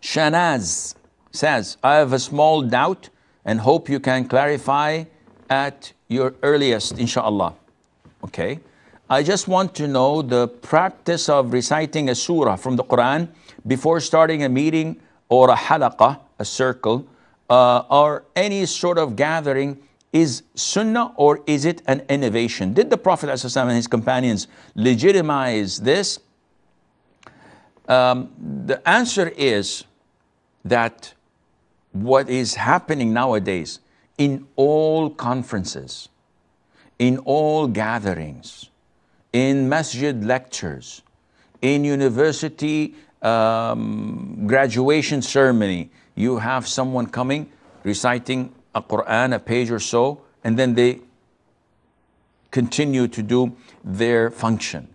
Shanaz says, I have a small doubt and hope you can clarify at your earliest, inshallah. Okay. I just want to know the practice of reciting a surah from the Quran before starting a meeting or a halaqah, a circle, uh, or any sort of gathering is sunnah or is it an innovation? Did the Prophet ﷺ and his companions legitimize this? Um, the answer is that what is happening nowadays in all conferences, in all gatherings, in masjid lectures, in university um, graduation ceremony, you have someone coming reciting a Quran, a page or so, and then they continue to do their function.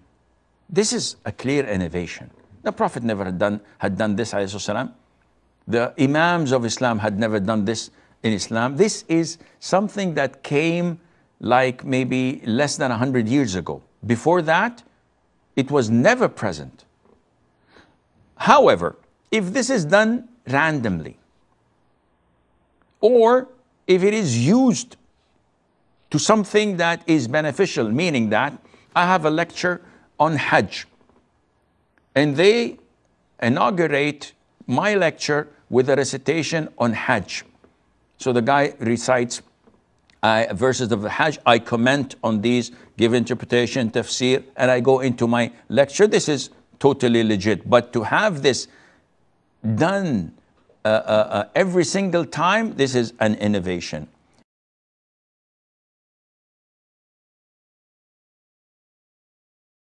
This is a clear innovation. The Prophet never had done, had done this, alayhi the Imams of Islam had never done this in Islam. This is something that came like maybe less than 100 years ago. Before that, it was never present. However, if this is done randomly, or if it is used to something that is beneficial, meaning that I have a lecture on Hajj, and they inaugurate my lecture with a recitation on Hajj. So the guy recites uh, verses of the Hajj. I comment on these, give interpretation, tafsir, and I go into my lecture. This is totally legit. But to have this done uh, uh, uh every single time, this is an innovation.